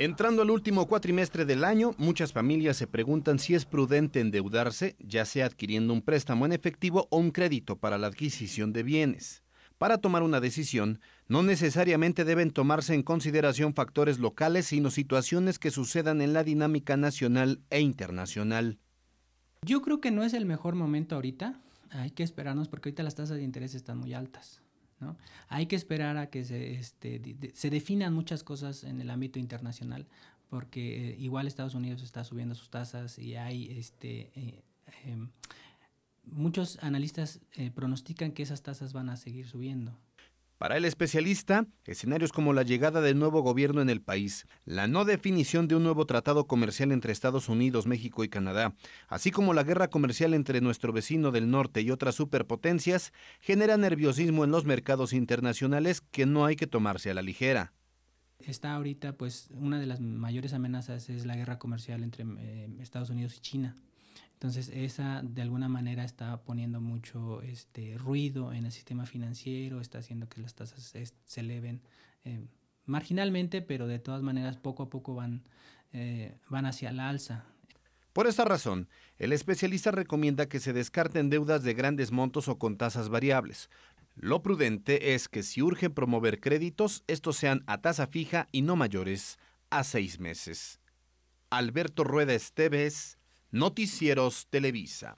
Entrando al último cuatrimestre del año, muchas familias se preguntan si es prudente endeudarse, ya sea adquiriendo un préstamo en efectivo o un crédito para la adquisición de bienes. Para tomar una decisión, no necesariamente deben tomarse en consideración factores locales, sino situaciones que sucedan en la dinámica nacional e internacional. Yo creo que no es el mejor momento ahorita. Hay que esperarnos porque ahorita las tasas de interés están muy altas. Hay que esperar a que este, se, definan muchas cosas en el ámbito internacional, porque eh, igual Estados Unidos está subiendo sus tasas y hay este, eh, em, muchos analistas eh, pronostican que esas tasas van a seguir subiendo. Para el especialista, escenarios como la llegada del nuevo gobierno en el país, la no definición de un nuevo tratado comercial entre Estados Unidos, México y Canadá, así como la guerra comercial entre nuestro vecino del norte y otras superpotencias, genera nerviosismo en los mercados internacionales que no hay que tomarse a la ligera. Está ahorita, pues, una de las mayores amenazas es la guerra comercial entre eh, Estados Unidos y China. Entonces, esa de alguna manera está poniendo mucho este, ruido en el sistema financiero, está haciendo que las tasas se eleven eh, marginalmente, pero de todas maneras poco a poco van, eh, van hacia la alza. Por esta razón, el especialista recomienda que se descarten deudas de grandes montos o con tasas variables. Lo prudente es que si urge promover créditos, estos sean a tasa fija y no mayores a seis meses. Alberto Rueda Esteves, Noticieros Televisa.